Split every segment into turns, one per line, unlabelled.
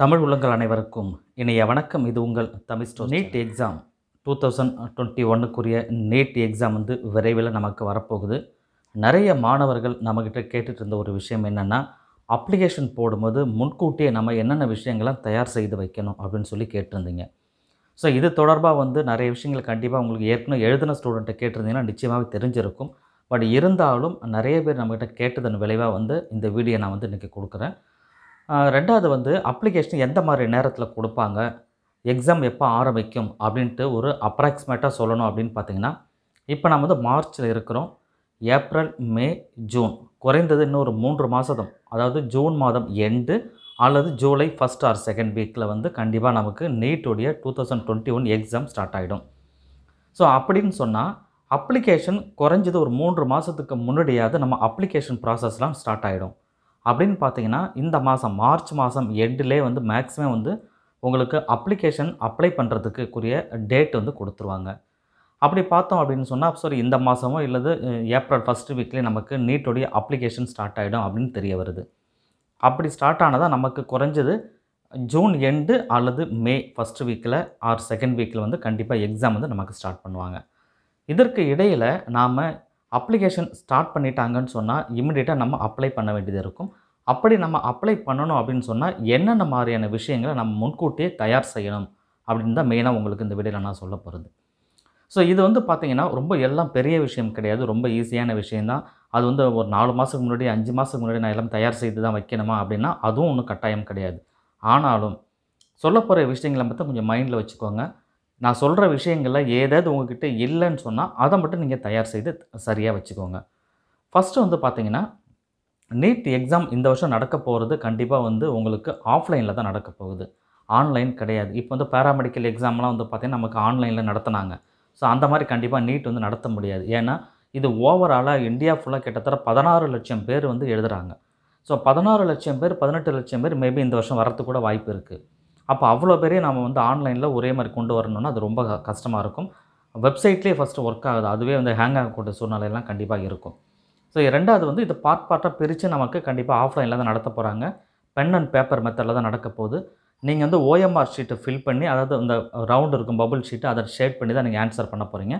தமிழ் உள்ளங்கள் அனைவருக்கும் இணைய வணக்கம் இது உங்கள் Tamil store NEET exam two thousand twenty ஒன்னுக்குரிய நீட் எக்ஸாம் வந்து விரைவில் நமக்கு வரப்போகுது நிறைய மாணவர்கள் நம்மக்கிட்ட கேட்டுட்டு இருந்த ஒரு விஷயம் என்னென்னா அப்ளிகேஷன் போடும்போது முன்கூட்டியே நம்ம என்னென்ன விஷயங்கள்லாம் தயார் செய்து வைக்கணும் அப்படின்னு சொல்லி கேட்டிருந்தீங்க ஸோ இது தொடர்பாக வந்து நிறைய விஷயங்கள் கண்டிப்பாக உங்களுக்கு ஏற்கனவே எழுதின ஸ்டூடெண்ட்டை கேட்டிருந்தீங்கன்னா நிச்சயமாக தெரிஞ்சிருக்கும் பட் இருந்தாலும் நிறைய பேர் நம்மக்கிட்ட கேட்டதன் விளைவாக வந்து இந்த வீடியோ நான் வந்து இன்றைக்கி கொடுக்குறேன் ரெண்டாவது வந்து அப்ளிகேஷன் எந்த மாதிரி நேரத்தில் கொடுப்பாங்க எக்ஸாம் எப்போ ஆரம்பிக்கும் அப்படின்ட்டு ஒரு அப்ராக்சிமேட்டாக சொல்லணும் அப்படின்னு பார்த்தீங்கன்னா இப்போ நம்ம வந்து மார்ச்சில் இருக்கிறோம் ஏப்ரல் மே ஜூன் குறைந்தது இன்னும் ஒரு மூன்று மாதம் அதாவது ஜூன் மாதம் எண்டு அல்லது ஜூலை ஃபஸ்ட் ஆர் செகண்ட் வீக்கில் வந்து கண்டிப்பாக நமக்கு நீட்டுடைய two thousand twenty one exam start ஆகிடும் ஸோ அப்படின்னு சொன்னால் அப்ளிகேஷன் குறைஞ்சது ஒரு மூன்று மாதத்துக்கு முன்னாடியாவது நம்ம அப்ளிகேஷன் ப்ராசஸ்லாம் ஸ்டார்ட் ஆகிடும் அப்படின்னு பார்த்தீங்கன்னா இந்த மாதம் மார்ச் மாதம் எண்டிலே வந்து மேக்ஸிமம் வந்து உங்களுக்கு அப்ளிகேஷன் அப்ளை பண்ணுறதுக்குரிய டேட் வந்து கொடுத்துருவாங்க அப்படி பார்த்தோம் அப்படின்னு சொன்னால் சாரி இந்த மாதமோ இல்லது ஏப்ரல் ஃபஸ்ட்டு வீக்லேயே நமக்கு நீட்டோடைய அப்ளிகேஷன் ஸ்டார்ட் ஆகிடும் அப்படின்னு தெரிய வருது அப்படி ஸ்டார்ட் ஆனதாக நமக்கு குறைஞ்சது ஜூன் எண்டு அல்லது மே ஃபஸ்ட்டு வீக்கில் ஆர் செகண்ட் வீக்கில் வந்து கண்டிப்பாக எக்ஸாம் வந்து நமக்கு ஸ்டார்ட் பண்ணுவாங்க இதற்கு இடையில் நாம் அப்ளிகேஷன் ஸ்டார்ட் பண்ணிட்டாங்கன்னு சொன்னால் இமிடியேட்டாக நம்ம அப்ளை பண்ண வேண்டியது இருக்கும் அப்படி நம்ம அப்ளை பண்ணணும் அப்படின்னு சொன்னால் என்னென்ன மாதிரியான விஷயங்களை நம்ம முன்கூட்டியே தயார் செய்யணும் அப்படின்னு தான் மெயினாக உங்களுக்கு இந்த வீடியோவில் நான் சொல்ல போகிறது ஸோ இது வந்து பார்த்திங்கன்னா ரொம்ப எல்லாம் பெரிய விஷயம் கிடையாது ரொம்ப ஈஸியான விஷயந்தான் அது வந்து ஒரு நாலு மாதத்துக்கு முன்னாடி அஞ்சு மாதத்துக்கு முன்னாடி நான் எல்லாம் தயார் செய்து தான் வைக்கணுமா அப்படின்னா அதுவும் ஒன்றும் கட்டாயம் கிடையாது ஆனாலும் சொல்ல போகிற விஷயங்களை மட்டும் கொஞ்சம் மைண்டில் வச்சுக்கோங்க நான் சொல்கிற விஷயங்களில் ஏதாவது உங்ககிட்ட இல்லைன்னு சொன்னால் அதை மட்டும் நீங்கள் தயார் செய்து சரியாக வச்சுக்கோங்க ஃபஸ்ட்டு வந்து பார்த்தீங்கன்னா நீட் எக்ஸாம் இந்த வருஷம் நடக்க போகிறது கண்டிப்பாக வந்து உங்களுக்கு ஆஃப்லைனில் தான் நடக்க போகுது ஆன்லைன் கிடையாது இப்போ வந்து பேராமெடிக்கல் எக்ஸாம்லாம் வந்து பார்த்தீங்கன்னா நமக்கு ஆன்லைனில் நடத்தினாங்க ஸோ அந்த மாதிரி கண்டிப்பாக நீட் வந்து நடத்த முடியாது ஏன்னா இது ஓவராலாக இந்தியா ஃபுல்லாக கிட்டத்தட்ட பதினாறு லட்சம் பேர் வந்து எழுதுகிறாங்க ஸோ பதினாறு லட்சம் பேர் பதினெட்டு லட்சம் பேர் மேபி இந்த வருஷம் வரத்துக்கூட கூட வாய்ப்பு இருக்குது அப்போ அவ்வளோ பேரையும் நம்ம வந்து ஆன்லைனில் ஒரே மாதிரி கொண்டு வரணும்னா அது ரொம்ப கஷ்டமாக இருக்கும் வெப்சைட்லேயே ஃபஸ்ட்டு ஒர்க் ஆகுது அதுவே வந்து ஹேங் ஆகக்கூடிய சூழ்நிலையெல்லாம் கண்டிப்பாக இருக்கும் ஸோ ரெண்டாவது வந்து இது பார்ட் பார்ட்டாக பிரித்து நமக்கு கண்டிப்பாக ஆஃப்லைனில் தான் நடத்த போகிறாங்க பென் அண்ட் பேப்பர் மெத்தடில் தான் நடக்க போகுது நீங்கள் வந்து ஓஎம்ஆர் ஷீட்டை ஃபில் பண்ணி அதாவது அந்த ரவுண்ட் இருக்கும் பபுள் ஷீட்டு அதை ஷேட் பண்ணி தான் நீங்கள் ஆன்சர் பண்ண போகிறீங்க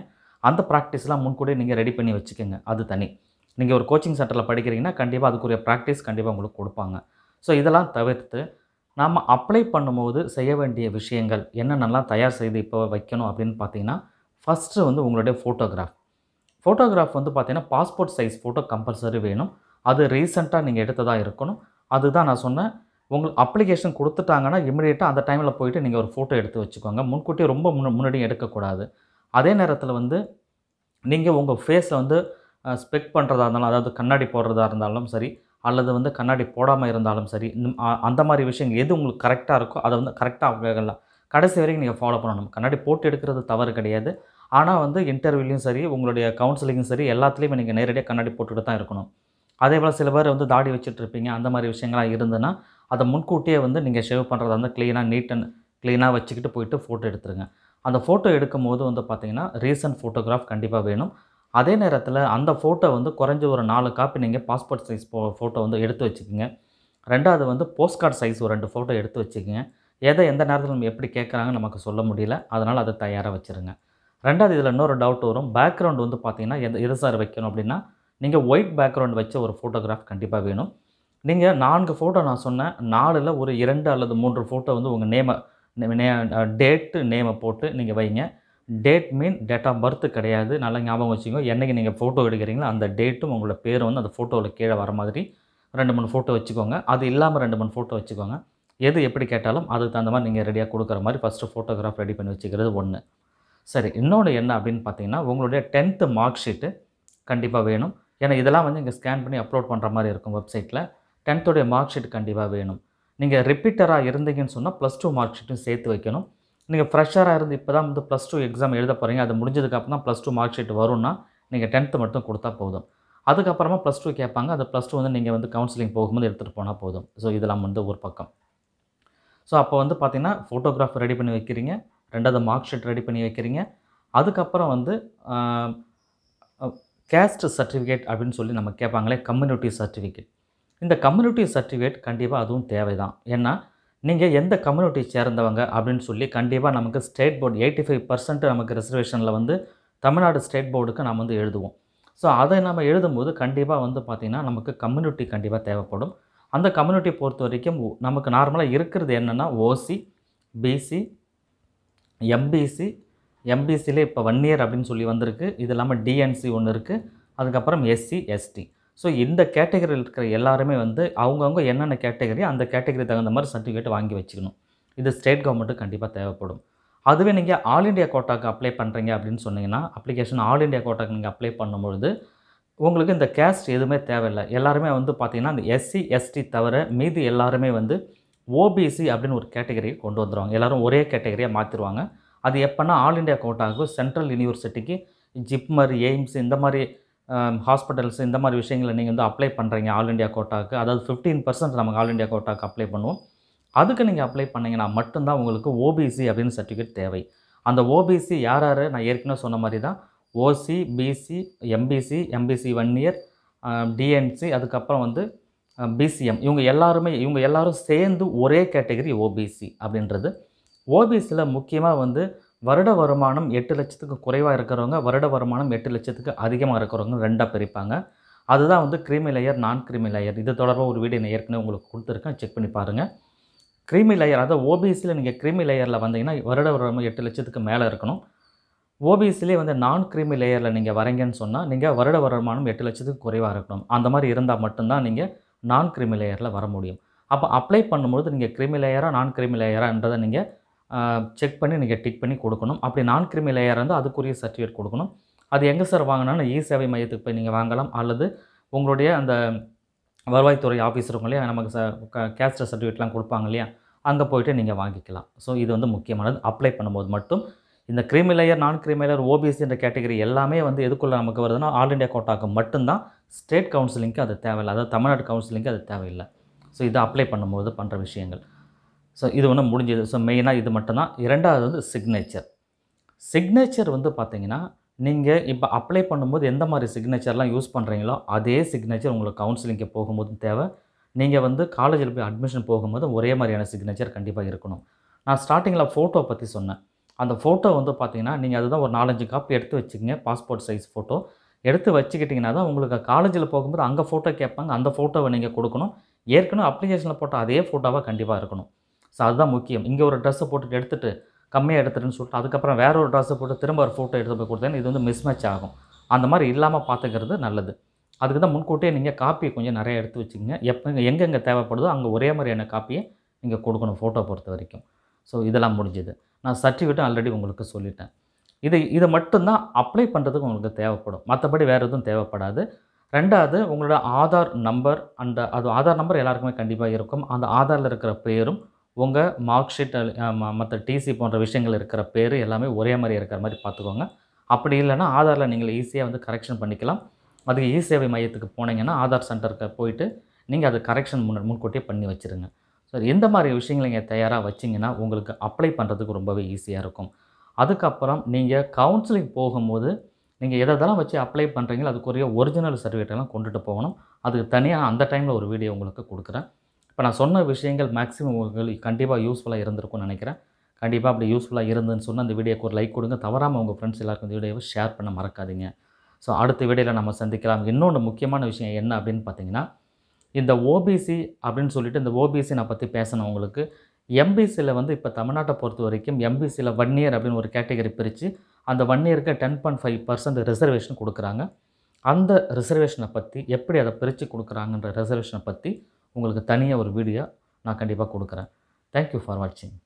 அந்த ப்ராக்டிஸ்லாம் முன்கூடியே நீங்கள் ரெடி பண்ணி வச்சுக்கோங்க அது தனி நீங்கள் ஒரு கோச்சிங் சென்டரில் படிக்கிறீங்கன்னா கண்டிப்பாக அதுக்குரிய ப்ராக்டிஸ் கண்டிப்பாக உங்களுக்கு கொடுப்பாங்க ஸோ இதெல்லாம் தவிர்த்து நாம் அப்ளை பண்ணும்போது செய்ய வேண்டிய விஷயங்கள் என்னென்னலாம் தயார் செய்து இப்போ வைக்கணும் அப்படின்னு பார்த்தீங்கன்னா ஃபஸ்ட்டு வந்து உங்களுடைய ஃபோட்டோகிராஃப் ஃபோட்டோகிராஃப் வந்து பார்த்திங்கன்னா பாஸ்போர்ட் சைஸ் ஃபோட்டோ கம்பல்சரி வேணும் அது ரீசெண்டாக நீங்கள் எடுத்ததாக இருக்கணும் அதுதான் நான் சொன்னேன் உங்களுக்கு அப்ளிகேஷன் கொடுத்துட்டாங்கன்னா இமீடியட்டாக அந்த டைமில் போயிட்டு நீங்கள் ஒரு ஃபோட்டோ எடுத்து வச்சுக்கோங்க முன்கூட்டியே ரொம்ப முன் முன்னாடி எடுக்கக்கூடாது அதே நேரத்தில் வந்து நீங்கள் உங்கள் ஃபேஸை வந்து ஸ்பெக் பண்ணுறதா இருந்தாலும் அதாவது கண்ணாடி போடுறதா இருந்தாலும் சரி அல்லது வந்து கண்ணாடி போடாமல் இருந்தாலும் சரி அந்த மாதிரி விஷயங்கள் எது உங்களுக்கு கரெக்டாக இருக்கோ அதை வந்து கரெக்டாக வேகலாம் கடைசி வரைக்கும் நீங்கள் ஃபாலோ பண்ணணும் கண்ணாடி போட்டு எடுக்கிறது தவறு கிடையாது ஆனால் வந்து இன்டர்வியூலையும் சரி உங்களுடைய கவுன்சிலிங்கும் சரி எல்லாத்துலேயுமே நீங்கள் நேரடியாக கண்ணாடி போட்டுகிட்டு தான் இருக்கணும் அதே போல் சில பேர் வந்து தாடி வச்சுட்ருப்பீங்க அந்த மாதிரி விஷயங்களாக இருந்ததுன்னா அதை முன்கூட்டியே வந்து நீங்கள் ஷேவ் பண்ணுறதா வந்து க்ளீனாக நீட் அண்ட் க்ளீனாக வச்சுக்கிட்டு போயிட்டு ஃபோட்டோ எடுத்துருங்க அந்த ஃபோட்டோ எடுக்கும் போது வந்து பார்த்திங்கன்னா ரீசன்ட் ஃபோட்டோகிராஃப் கண்டிப்பாக வேணும் அதே நேரத்தில் அந்த ஃபோட்டோ வந்து குறைஞ்ச ஒரு நாலு காப்பி நீங்கள் பாஸ்போர்ட் சைஸ் போ ஃபோட்டோ வந்து எடுத்து வச்சுக்கோங்க ரெண்டாவது வந்து போஸ்ட் கார்டு சைஸ் ஒரு ரெண்டு ஃபோட்டோ எடுத்து வச்சுக்கோங்க எதை எந்த நேரத்தில் நம்ம எப்படி கேட்குறாங்கன்னு நமக்கு சொல்ல முடியல அதனால் அதை தயாராக வச்சுருங்க ரெண்டாவது இதில் இன்னொரு டவுட் வரும் பேக்ரவுண்ட் வந்து பார்த்திங்கன்னா எந்த எது சார் வைக்கணும் அப்படின்னா நீங்கள் ஒயிட் பேக்ரவுண்ட் வச்ச ஒரு ஃபோட்டோகிராஃப் கண்டிப்பாக வேணும் நீங்கள் நான்கு ஃபோட்டோ நான் சொன்னேன் நாலில் ஒரு இரண்டு அல்லது மூன்று ஃபோட்டோ வந்து உங்கள் நேமை டேட்டு நேமை போட்டு நீங்கள் வைங்க date mean date of birth கிடையாது நல்லா ஞாபகம் வச்சுக்கோங்க என்றைக்கு நீங்கள் ஃபோட்டோ எடுக்கிறீங்களோ அந்த டேட்டும் உங்களோட பேர் வந்து அந்த ஃபோட்டோவில் கீழே வர மாதிரி ரெண்டு மூணு ஃபோட்டோ வச்சுக்கோங்க அது இல்லாமல் ரெண்டு மூணு ஃபோட்டோ வச்சுக்கோங்க எது எப்படி கேட்டாலும் அதுக்கு தகுந்த மாதிரி நீங்கள் ரெடியாக கொடுக்குற மாதிரி ஃபஸ்ட்டு ஃபோட்டோகிராஃப் ரெடி பண்ணி வச்சுக்கிறது ஒன்று சரி இன்னொன்று என்ன அப்படின்னு பார்த்தீங்கன்னா உங்களுடைய டென்த்து மார்க் ஷீட்டு கண்டிப்பாக வேணும் ஏன்னா இதெல்லாம் வந்து இங்கே ஸ்கேன் பண்ணி அப்லோட் பண்ணுற மாதிரி இருக்கும் வெப்சைட்டில் டென்த்துடைய மார்க் ஷீட் கண்டிப்பாக வேணும் நீங்கள் ரிப்பீட்டராக இருந்தீங்கன்னு சொன்னால் ப்ளஸ் டூ மார்க் ஷீட்டும் சேர்த்து வைக்கணும் நீங்கள் ஃப்ரெஷ்ஷராக இருந்து இப்போ தான் வந்து ப்ளஸ் டூ எக்ஸாம் எழுத போகிறீங்க அது முடிஞ்சதுக்கப்புறம் தான் ப்ளஸ் டூ மார்க் ஷீட் வரும்னா நீங்கள் டென்த்து மட்டும் கொடுத்தா போதும் அதுக்கப்புறமா ப்ளஸ் டூ கேட்பாங்க அந்த ப்ளஸ் டூ வந்து நீங்கள் வந்து கவுன்சிலிங் போகும்போது எடுத்துகிட்டு போனால் போதும் ஸோ இதெல்லாம் வந்து ஒரு பக்கம் ஸோ அப்போ வந்து பார்த்திங்கன்னா ஃபோட்டோகிராஃப் ரெடி பண்ணி வைக்கிறீங்க ரெண்டாவது மார்க் ஷீட் ரெடி பண்ணி வைக்கிறீங்க அதுக்கப்புறம் வந்து கேஸ்ட் சர்டிஃபிகேட் அப்படின்னு சொல்லி நம்ம கேட்பாங்களே கம்யூனிட்டி சர்டிஃபிகேட் இந்த கம்யூனிட்டி சர்டிஃபிகேட் கண்டிப்பாக அதுவும் தேவை தான் ஏன்னா நீங்கள் எந்த கம்யூனிட்டி சேர்ந்தவங்க அப்படின்னு சொல்லி கண்டிப்பாக நமக்கு state board eighty five percent நமக்கு ரிசர்வேஷனில் வந்து தமிழ்நாடு ஸ்டேட் போர்டுக்கு நம்ம வந்து எழுதுவோம் ஸோ அதை நம்ம எழுதும்போது கண்டிப்பாக வந்து பார்த்திங்கன்னா நமக்கு கம்யூனிட்டி கண்டிப்பாக தேவைப்படும் அந்த கம்யூனிட்டி பொறுத்த வரைக்கும் நமக்கு நார்மலாக இருக்கிறது என்னென்னா ஓசி பிசி எம்பிசி எம்பிசியில் இப்போ ஒன் இயர் அப்படின்னு சொல்லி வந்திருக்கு இது இல்லாமல் டிஎன்சி ஒன்று இருக்குது அதுக்கப்புறம் எஸ்சி எஸ்டி ஸோ இந்த கேட்டகரியில் இருக்கிற எல்லாருமே வந்து அவங்கவுங்க என்னென்ன கேட்டகரி அந்த கேட்டகரி தகுந்த மாதிரி சர்டிஃபிகேட் வாங்கி வச்சுக்கணும் இது ஸ்டேட் கவர்மெண்ட்டு கண்டிப்பாக தேவைப்படும் அதுவே நீங்கள் ஆல் இண்டியா கோட்டாக்கு அப்ளை பண்ணுறீங்க அப்படின்னு சொன்னீங்கன்னா அப்ளிகேஷன் ஆல் இண்டியா கோட்டாக்கு நீங்கள் அப்ளை பண்ணும்பொழுது உங்களுக்கு இந்த கேஸ்ட் எதுவுமே தேவையில்லை எல்லாருமே வந்து பார்த்திங்கன்னா அந்த எஸ்சி எஸ்டி தவிர மீதி எல்லாருமே வந்து ஓபிசி அப்படின்னு ஒரு கேட்டகரியை கொண்டு வந்துடுவாங்க எல்லோரும் ஒரே கேட்டகரியாக மாற்றிடுவாங்க அது எப்போனா ஆல் இண்டியா கோட்டாவுக்கு சென்ட்ரல் யூனிவர்சிட்டிக்கு ஜிப்மர் எய்ம்ஸ் இந்த மாதிரி ஹாஸ்பிட்டல்ஸ் இந்த மாதிரி விஷயங்களை நீங்கள் வந்து அப்ளை பண்ணுறீங்க ஆல் இண்டியா கோட்டாவுக்கு அதாவது ஃபிஃப்டீன் பர்சன்ட் நமக்கு ஆல் இண்டியா கோட்டாவுக்கு அப்ளை பண்ணுவோம் அதுக்கு நீங்கள் அப்ளை பண்ணிங்கன்னா மட்டும்தான் உங்களுக்கு ஓபிசி அப்படின்னு சர்டிஃபிகேட் தேவை அந்த ஓபிசி யார் யார் நான் ஏற்கனவே சொன்ன மாதிரி தான் OC BC MBC MBC one year DNC அதுக்கப்புறம் வந்து பிசிஎம் இவங்க எல்லாருமே இவங்க எல்லாரும் சேர்ந்து ஒரே கேட்டகரி ஓபிசி அப்படின்றது ஓபிசியில் முக்கியமாக வந்து வருட வருமானம் எட்டு லட்சத்துக்கு குறைவாக இருக்கிறவங்க வருட வருமானம் எட்டு லட்சத்துக்கு அதிகமாக இருக்கிறவங்க ரெண்டாக பிரிப்பாங்க அதுதான் வந்து creamy layer non creamy layer இது தொடர்பாக ஒரு வீடியோ நான் ஏற்கனவே உங்களுக்கு கொடுத்துருக்கேன் செக் பண்ணி பாருங்கள் கிரீமி லேயர் அதாவது ஓபிஎஸ்சியில் நீங்கள் கிரீமி லேயரில் வந்தீங்கன்னா வருட வருமானம் எட்டு லட்சத்துக்கு மேலே இருக்கணும் ஓபிஎஸ்சிலே வந்து நான் கிரீமி லேயரில் நீங்கள் வரீங்கன்னு சொன்னால் நீங்கள் வருட வருமானம் எட்டு லட்சத்துக்கு குறைவாக இருக்கணும் அந்த மாதிரி இருந்தால் மட்டும்தான் நீங்கள் நான் கிரீமி லேயரில் வர முடியும் அப்போ அப்ளை பண்ணும்போது நீங்கள் கிரிமி லேயராக நான் கிரிமி லேயராகன்றதை நீங்கள் செக் பண்ணி நீங்கள் டிக் பண்ணி கொடுக்கணும் அப்படி நான் கிரிமி லேயர் இருந்தால் அதுக்குரிய சர்டிஃபிகேட் கொடுக்கணும் அது எங்கே சார் வாங்கினாலும் இ e சேவை மையத்துக்கு போய் நீங்கள் வாங்கலாம் அல்லது உங்களுடைய அந்த வருவாய்த்துறை ஆஃபீஸர் இல்லையா நமக்கு ச கேஸ்டர் சர்டிஃபிகேட்லாம் கொடுப்பாங்க இல்லையா அங்கே போய்ட்டு நீங்கள் வாங்கிக்கலாம் ஸோ இது வந்து முக்கியமானது அப்ளை பண்ணும்போது மட்டும் இந்த creamy layer non creamy layer OBC என்ற கேட்டகரி எல்லாமே வந்து எதுக்குள்ளே நமக்கு வருதுன்னா ஆல் இண்டியா கோட்டாக்கு மட்டும்தான் ஸ்டேட் கவுன்சிலிங்க்கு அது தேவையில்லை அதாவது தமிழ்நாடு கவுன்சிலிங்க்கு அது தேவையில்லை ஸோ இதை அப்ளை பண்ணும்போது பண்ணுற விஷயங்கள் ஸோ இது ஒன்று முடிஞ்சது ஸோ மெயினாக இது மட்டும்தான் இரண்டாவது வந்து சிக்னேச்சர் சிக்னேச்சர் வந்து பார்த்தீங்கன்னா நீங்கள் இப்போ அப்ளை பண்ணும்போது எந்த மாதிரி சிக்னேச்சர்லாம் யூஸ் பண்ணுறீங்களோ அதே சிக்னேச்சர் உங்களுக்கு கவுன்சிலிங்கே போகும்போதும் தேவை நீங்கள் வந்து காலேஜில் போய் அட்மிஷன் போகும்போது ஒரே மாதிரியான சிக்னேச்சர் கண்டிப்பாக இருக்கணும் நான் ஸ்டார்டிங்கில் ஃபோட்டோ பற்றி சொன்னேன் அந்த ஃபோட்டோ வந்து பார்த்திங்கன்னா நீங்கள் அதுதான் ஒரு நாலஞ்சு காப்பி எடுத்து வச்சுக்கோங்க பாஸ்போர்ட் சைஸ் ஃபோட்டோ எடுத்து வச்சுக்கிட்டிங்கன்னா தான் உங்களுக்கு காலேஜில் போகும்போது அங்கே ஃபோட்டோ கேட்பாங்க அந்த ஃபோட்டோவை நீங்கள் கொடுக்கணும் ஏற்கனவே அப்ளிகேஷனில் போட்ட அதே ஃபோட்டோவாக கண்டிப்பாக இருக்கணும் ஸோ அதுதான் முக்கியம் இங்கே ஒரு ட்ரெஸ்ஸை போட்டு எடுத்துகிட்டு கம்மியாக எடுத்துட்டுன்னு சொல்லிட்டு அதுக்கப்புறம் வேற ஒரு ட்ரெஸ்ஸை போட்டு திரும்ப ஒரு ஃபோட்டோ எடுத்து போய் கொடுத்தேன் இது வந்து மிஸ்மேட்ச் ஆகும் அந்த மாதிரி இல்லாமல் பார்த்துக்கிறது நல்லது அதுக்கு தான் முன்கூட்டியே நீங்கள் காப்பியை கொஞ்சம் நிறைய எடுத்து வச்சுக்கோங்க எப்போ எங்கெங்கே தேவைப்படுதோ அங்கே ஒரே மாதிரியான காப்பியை நீங்கள் கொடுக்கணும் ஃபோட்டோ பொறுத்த வரைக்கும் ஸோ இதெல்லாம் முடிஞ்சுது நான் சர்டிஃபிகேட்டும் ஆல்ரெடி உங்களுக்கு சொல்லிட்டேன் இது இதை மட்டும்தான் அப்ளை பண்ணுறதுக்கு உங்களுக்கு தேவைப்படும் மற்றபடி வேறு எதுவும் தேவைப்படாது ரெண்டாவது உங்களோட ஆதார் நம்பர் அந்த அது ஆதார் நம்பர் எல்லாருக்குமே கண்டிப்பாக இருக்கும் அந்த ஆதாரில் இருக்கிற பேரும் உங்கள் மார்க் ஷீட் மற்ற டிசி போன்ற விஷயங்கள் இருக்கிற பேர் எல்லாமே ஒரே மாதிரி இருக்கிற மாதிரி பார்த்துக்கோங்க அப்படி இல்லைன்னா ஆதாரில் நீங்கள் ஈஸியாக வந்து கரெக்ஷன் பண்ணிக்கலாம் அதுக்கு இ e சேவை மையத்துக்கு போனீங்கன்னா ஆதார் சென்டருக்கு போயிட்டு நீங்கள் அது கரெக்ஷன் முன் முன்கூட்டியே பண்ணி வச்சுருங்க ஸோ எந்த மாதிரி விஷயங்களை நீங்கள் தயாராக வச்சிங்கன்னா உங்களுக்கு அப்ளை பண்ணுறதுக்கு ரொம்பவே ஈஸியாக இருக்கும் அதுக்கப்புறம் நீங்கள் கவுன்சிலிங் போகும்போது நீங்கள் எதெல்லாம் வச்சு அப்ளை பண்ணுறீங்களோ அதுக்குரிய ஒரிஜினல் சர்டிஃபிகேட்டெல்லாம் கொண்டுட்டு போகணும் அதுக்கு தனியாக அந்த டைமில் ஒரு வீடியோ உங்களுக்கு கொடுக்குறேன் இப்போ நான் சொன்ன விஷயங்கள் மேக்ஸிமம் உங்களுக்கு கண்டிப்பாக யூஸ்ஃபுல்லாக இருந்திருக்கும்னு நினைக்கிறேன் கண்டிப்பாக அப்படி யூஸ்ஃபுல்லாக இருந்துன்னு சொன்னால் அந்த வீடியோக்கு ஒரு லைக் கொடுங்க தவறாமல் உங்கள் ஃப்ரெண்ட்ஸ் எல்லாருக்கும் இந்த வீடியோவை ஷேர் பண்ண மறக்காதீங்க ஸோ அடுத்த வீடியோவில் நம்ம சந்திக்கலாம் இன்னொன்று முக்கியமான விஷயம் என்ன அப்படின்னு பார்த்தீங்கன்னா இந்த ஓபிசி அப்படின்னு சொல்லிட்டு இந்த ஓபிசி நான் பற்றி பேசணும் உங்களுக்கு எம்பிசியில் வந்து இப்போ தமிழ்நாட்டை பொறுத்த வரைக்கும் எம்பிசியில் ஒன் இயர் அப்படின்னு ஒரு கேட்டகரி பிரித்து அந்த ஒன் இயருக்கு ten point five percent reservation கொடுக்குறாங்க அந்த ரிசர்வேஷனை பற்றி எப்படி அதை பிரித்து கொடுக்குறாங்கன்ற ரிசர்வேஷனை பற்றி உங்களுக்கு தனியாக ஒரு வீடியோ நான் கண்டிப்பாக கொடுக்குறேன் தேங்க்யூ ஃபார் வாட்சிங்